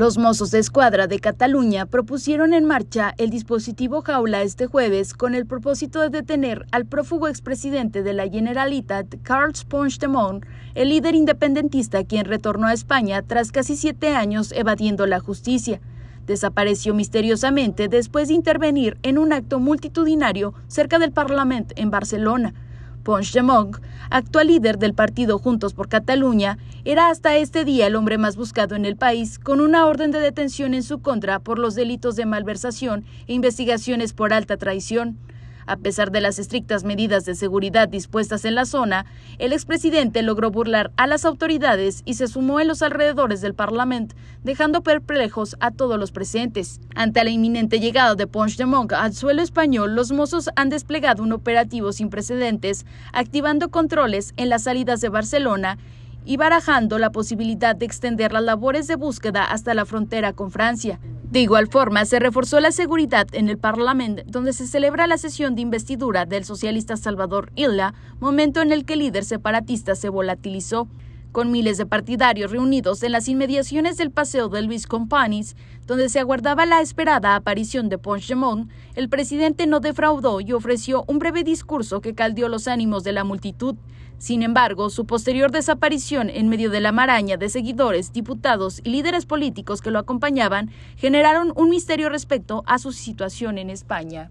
Los mozos de escuadra de Cataluña propusieron en marcha el dispositivo jaula este jueves con el propósito de detener al prófugo expresidente de la Generalitat, Carles Puigdemont, el líder independentista quien retornó a España tras casi siete años evadiendo la justicia. Desapareció misteriosamente después de intervenir en un acto multitudinario cerca del Parlamento en Barcelona. Puigdemont, actual líder del partido Juntos por Cataluña, era hasta este día el hombre más buscado en el país, con una orden de detención en su contra por los delitos de malversación e investigaciones por alta traición. A pesar de las estrictas medidas de seguridad dispuestas en la zona, el expresidente logró burlar a las autoridades y se sumó en los alrededores del Parlamento, dejando perplejos a todos los presentes. Ante la inminente llegada de de Monc al suelo español, los mozos han desplegado un operativo sin precedentes, activando controles en las salidas de Barcelona y barajando la posibilidad de extender las labores de búsqueda hasta la frontera con Francia. De igual forma, se reforzó la seguridad en el Parlamento, donde se celebra la sesión de investidura del socialista Salvador Illa, momento en el que el líder separatista se volatilizó con miles de partidarios reunidos en las inmediaciones del Paseo de Luis Companis, donde se aguardaba la esperada aparición de Ponchemont, el presidente no defraudó y ofreció un breve discurso que caldeó los ánimos de la multitud. Sin embargo, su posterior desaparición en medio de la maraña de seguidores, diputados y líderes políticos que lo acompañaban generaron un misterio respecto a su situación en España.